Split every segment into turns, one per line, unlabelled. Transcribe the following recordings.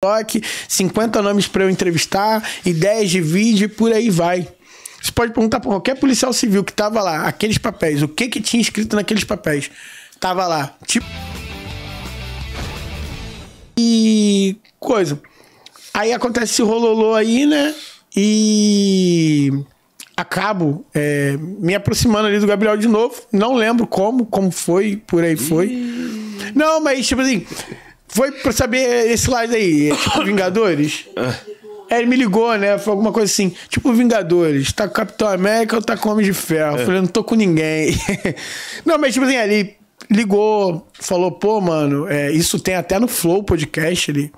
TikTok, 50 nomes para eu entrevistar, ideias de vídeo e por aí vai. Você pode perguntar para qualquer policial civil que tava lá, aqueles papéis, o que que tinha escrito naqueles papéis. Tava lá, tipo e coisa. Aí acontece esse rololô aí, né? E acabo é, me aproximando ali do Gabriel de novo. Não lembro como, como foi, por aí foi. Não, mas tipo assim, foi pra saber esse lado aí, é tipo Vingadores? É, ele me ligou, né? Foi alguma coisa assim, tipo Vingadores, tá com Capitão América ou tá com Homem de Ferro? É. Falei, não tô com ninguém. não, mas tipo assim, ele ligou, falou, pô, mano, é, isso tem até no Flow Podcast, ele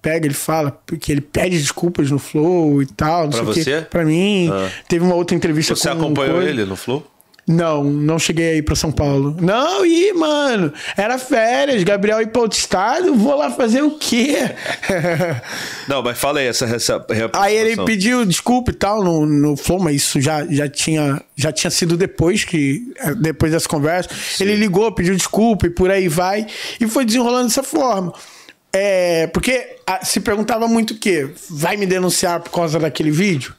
pega, ele fala, que ele pede desculpas no Flow e tal, não pra sei você? Que, pra mim. Ah. Teve uma outra entrevista você com... Você acompanhou um ele no Flow? Não, não cheguei aí pra São Paulo. Não, e mano, era férias, Gabriel ir pra outro estado, vou lá fazer o quê? não, mas fala aí essa, essa Aí ele pediu desculpa e tal no, no Flow, mas isso já, já, tinha, já tinha sido depois que é, depois dessa conversa. Sim. Ele ligou, pediu desculpa e por aí vai. E foi desenrolando dessa forma. É, porque a, ah, se perguntava muito o quê? Vai me denunciar por causa daquele vídeo?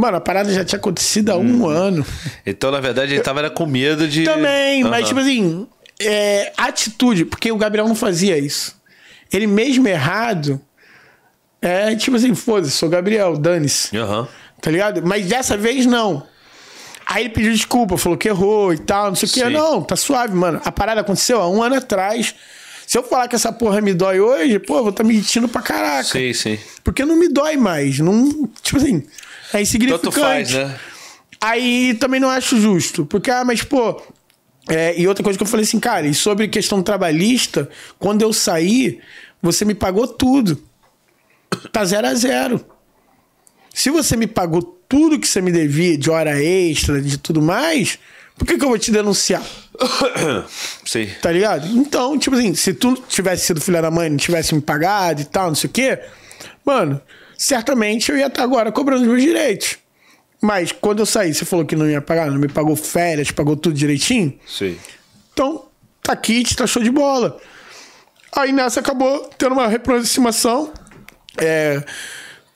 Mano, a parada já tinha acontecido há um uhum. ano. Então, na verdade, ele tava com medo de. Também, uhum. mas tipo assim, é, atitude, porque o Gabriel não fazia isso. Ele mesmo errado, é tipo assim, foda-se, sou Gabriel, dane-se. Uhum. Tá ligado? Mas dessa vez não. Aí ele pediu desculpa, falou que errou e tal, não sei o que. Não, tá suave, mano. A parada aconteceu há um ano atrás. Se eu falar que essa porra me dói hoje, pô, eu vou estar tá mentindo pra caraca. Sim, sim. Porque não me dói mais. Não, tipo assim. É insignificante. Tanto faz, né? Aí também não acho justo. Porque, ah, mas, pô. É, e outra coisa que eu falei assim, cara, e sobre questão trabalhista, quando eu saí, você me pagou tudo. Tá zero a zero. Se você me pagou tudo que você me devia, de hora extra, de tudo mais, por que, que eu vou te denunciar? Sim. Tá ligado? Então, tipo assim, se tu tivesse sido filha da mãe, não tivesse me pagado e tal, não sei o quê, mano, certamente eu ia estar agora cobrando os meus direitos. Mas quando eu saí, você falou que não ia pagar, não me pagou férias, pagou tudo direitinho. Sim. Então, tá kit, tá show de bola. Aí nessa acabou tendo uma reaproximação. É,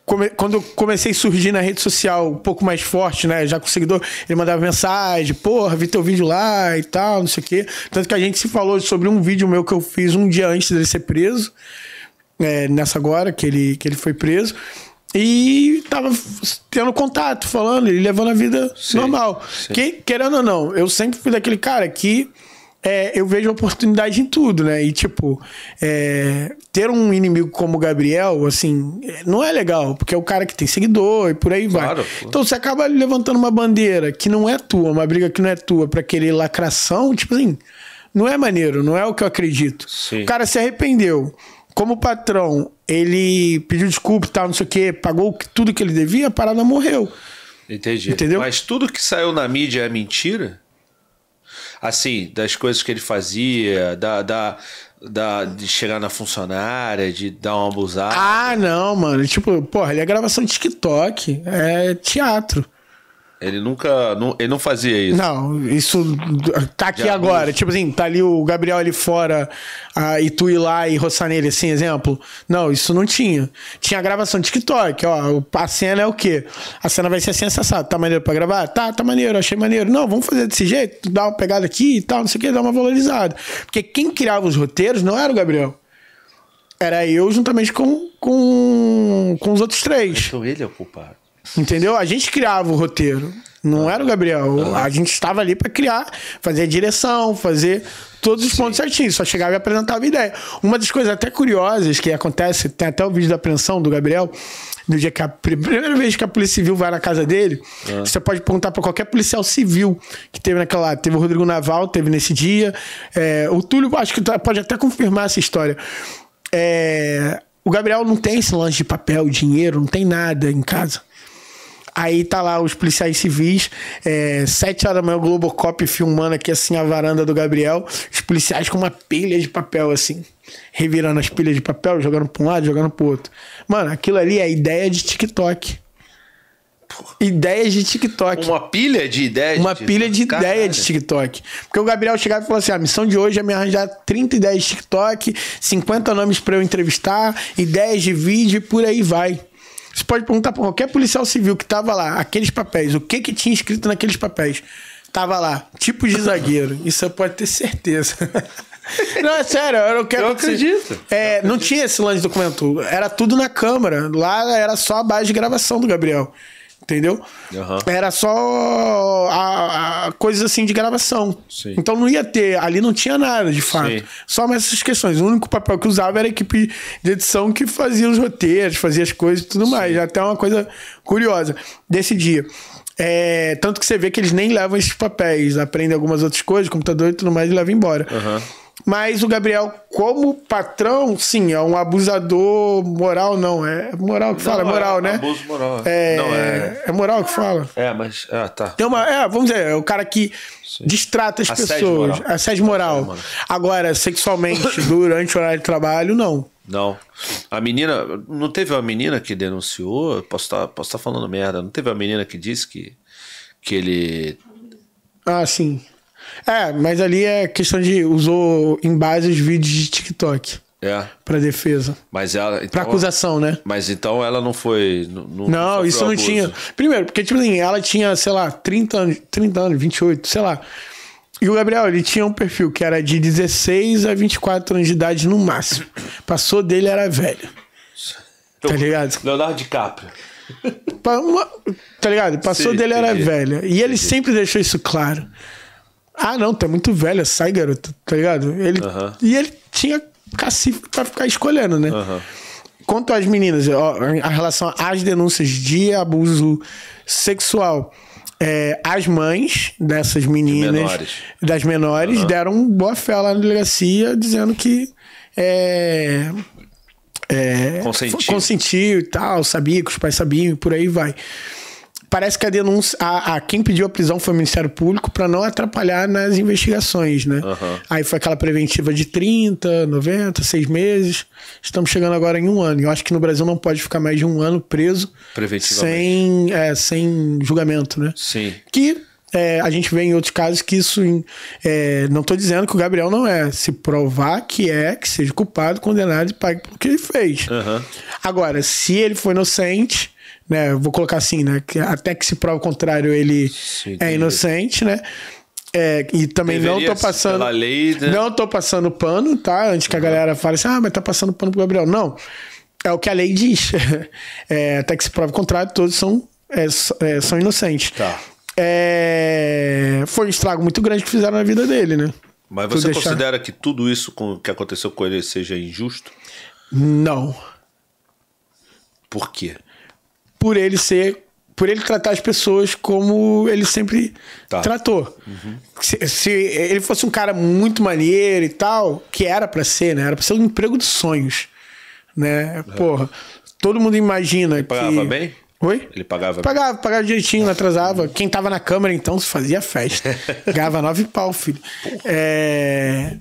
come, quando eu comecei a surgir na rede social um pouco mais forte, né? Já com seguidor, ele mandava mensagem, porra, vi teu vídeo lá e tal, não sei o quê. Tanto que a gente se falou sobre um vídeo meu que eu fiz um dia antes dele ser preso é, nessa agora que ele, que ele foi preso e tava tendo contato, falando, ele levando a vida sim, normal. Sim. Que, querendo ou não, eu sempre fui daquele cara que é, eu vejo oportunidade em tudo, né? E, tipo, é, ter um inimigo como o Gabriel, assim, não é legal, porque é o cara que tem seguidor e por aí claro, vai. Pô. Então você acaba levantando uma bandeira que não é tua, uma briga que não é tua, para querer lacração, tipo assim, não é maneiro, não é o que eu acredito. Sim. O cara se arrependeu como o patrão, ele pediu desculpa e tal, não sei o quê, pagou tudo que ele devia, a parada morreu. Entendi. Entendeu? Mas tudo que saiu na mídia é mentira? Assim, das coisas que ele fazia, da, da, da, de chegar na funcionária, de dar uma abusada. Ah, não, mano. Tipo, porra, ele é gravação de TikTok, é teatro. Ele nunca. Não, ele não fazia isso. Não, isso tá aqui Já agora. Tipo assim, tá ali o Gabriel ali fora ah, e tu ir lá e roçar nele, assim, exemplo. Não, isso não tinha. Tinha gravação de TikTok, ó. A cena é o quê? A cena vai ser assim, assado. Tá maneiro pra gravar? Tá, tá maneiro, achei maneiro. Não, vamos fazer desse jeito, dá uma pegada aqui e tal, não sei o que, dá uma valorizada. Porque quem criava os roteiros não era o Gabriel. Era eu juntamente com, com, com os outros três. Então ele é o culpado. Entendeu? A gente criava o roteiro. Não era o Gabriel. A gente estava ali para criar, fazer a direção, fazer todos os Sim. pontos certinhos. Só chegava e apresentava a ideia. Uma das coisas até curiosas que acontece, tem até o vídeo da apreensão do Gabriel, no dia que a primeira vez que a Polícia Civil vai na casa dele, ah. você pode perguntar para qualquer policial civil que teve naquela. Teve o Rodrigo Naval, teve nesse dia. É, o Túlio, acho que pode até confirmar essa história. É, o Gabriel não tem esse lance de papel, dinheiro, não tem nada em casa. Aí tá lá os policiais civis, é, sete horas da manhã, o Globocop filmando aqui assim a varanda do Gabriel, os policiais com uma pilha de papel assim, revirando as pilhas de papel, jogando pra um lado, jogando pro outro. Mano, aquilo ali é ideia de TikTok. Ideias de TikTok. Uma pilha de ideias? Uma de pilha de ideia de TikTok. Porque o Gabriel chegava e falou assim: ah, a missão de hoje é me arranjar 30 ideias de TikTok, 50 nomes para eu entrevistar, ideias de vídeo e por aí vai. Você pode perguntar para qualquer policial civil que tava lá, aqueles papéis, o que que tinha escrito naqueles papéis. Tava lá, tipo de zagueiro. Isso pode ter certeza. Não, é sério, eu não quero. Eu acredito. É, não tinha esse lance de documento. Era tudo na câmera. Lá era só a base de gravação do Gabriel entendeu? Uhum. Era só a, a coisas assim de gravação. Sim. Então não ia ter, ali não tinha nada de fato. Sim. Só essas questões. O único papel que usava era a equipe de edição que fazia os roteiros, fazia as coisas e tudo Sim. mais. Até uma coisa curiosa desse dia. É, tanto que você vê que eles nem levam esses papéis, aprendem algumas outras coisas, computador e tudo mais e levam embora. Uhum. Mas o Gabriel, como patrão, sim, é um abusador moral, não. É moral que não, fala, é, é moral, é, né? Abuso moral. É, não, é... é moral que fala. É, mas. Ah, tá. Tem uma, é, vamos dizer, é o cara que sim. distrata as pessoas. Moral. Assédio moral. moral. Agora, sexualmente, durante o horário de trabalho, não. Não. A menina. Não teve uma menina que denunciou? Posso estar tá, posso tá falando merda. Não teve uma menina que disse que, que ele. Ah, sim é, mas ali é questão de usou em base os vídeos de TikTok. É. Pra defesa. Mas ela. Então, pra acusação, né? Mas então ela não foi. Não, não, não isso não tinha. Primeiro, porque, tipo assim, ela tinha, sei lá, 30 anos, 30 anos, 28, sei lá. E o Gabriel, ele tinha um perfil que era de 16 a 24 anos de idade no máximo. Passou dele, era velho. tá então, ligado? Leonardo DiCaprio. Uma, tá ligado? Passou Sim, dele, era velho. E ele sempre deixou isso claro. Ah, não, tá muito velha, é sai, garoto, tá ligado? Ele, uhum. E ele tinha cacife pra ficar escolhendo, né? Uhum. Quanto às meninas, ó, a relação às denúncias de abuso sexual, é, as mães dessas meninas, menores. das menores, uhum. deram boa fé lá na delegacia, dizendo que. É, é, consentiu. consentiu e tal, sabia que os pais sabiam e por aí vai parece que a denúncia. A, a quem pediu a prisão foi o Ministério Público para não atrapalhar nas investigações, né? Uhum. Aí foi aquela preventiva de 30, 90, 6 meses. Estamos chegando agora em um ano. Eu acho que no Brasil não pode ficar mais de um ano preso sem, é, sem julgamento, né? Sim. Que é, a gente vê em outros casos que isso. É, não estou dizendo que o Gabriel não é. Se provar que é, que seja culpado, condenado e pague pelo que ele fez. Uhum. Agora, se ele for inocente, né? Vou colocar assim, né? Que até que se prova o contrário, ele Sim, é inocente, né? É, e também Deveria não tô passando. Lei, né? Não tô passando pano, tá? Antes que a galera fale assim, ah, mas tá passando pano pro Gabriel. Não. É o que a lei diz. É, até que se prova o contrário, todos são, é, é são inocentes. Tá. É, foi um estrago muito grande que fizeram na vida dele, né? Mas você considera que tudo isso com, que aconteceu com ele seja injusto? Não. Por quê? por ele ser por ele tratar as pessoas como ele sempre tá. tratou. Uhum. Se, se, ele fosse um cara muito maneiro e tal, que era para ser, né? Era para ser um emprego dos sonhos, né? É. Porra, todo mundo imagina ele pagava que... bem? Oi? Ele pagava? Pagava, pagava direitinho, não atrasava. Quem tava na câmera então fazia festa. Gava nove pau, filho. É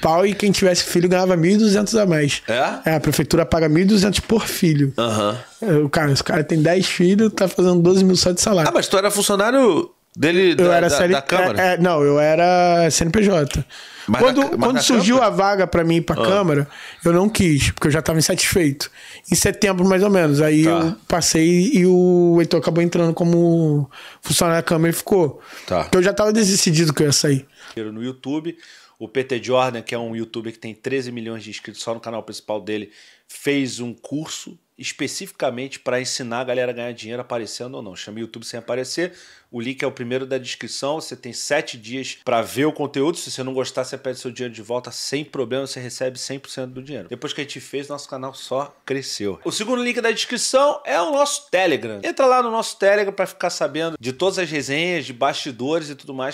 pau e quem tivesse filho ganhava 1.200 a mais. É? É, a prefeitura paga 1.200 por filho. Aham. Uhum. O cara, esse cara tem 10 filhos, tá fazendo 12 mil só de salário. Ah, mas tu era funcionário dele eu da, era da, CL... da Câmara? É, é, não, eu era CNPJ. Mas quando, na, quando surgiu a vaga para mim ir pra ah. Câmara, eu não quis, porque eu já estava insatisfeito. Em setembro, mais ou menos. Aí tá. eu passei e o Heitor acabou entrando como funcionário da Câmara e ficou. Tá. Então eu já estava decidido que eu ia sair. No YouTube, o PT Jordan, que é um youtuber que tem 13 milhões de inscritos só no canal principal dele, fez um curso especificamente para ensinar a galera a ganhar dinheiro aparecendo ou não. Chama YouTube sem aparecer. O link é o primeiro da descrição. Você tem sete dias para ver o conteúdo. Se você não gostar, você pede seu dinheiro de volta sem problema. Você recebe 100% do dinheiro. Depois que a gente fez, nosso canal só cresceu. O segundo link da descrição é o nosso Telegram. Entra lá no nosso Telegram para ficar sabendo de todas as resenhas, de bastidores e tudo mais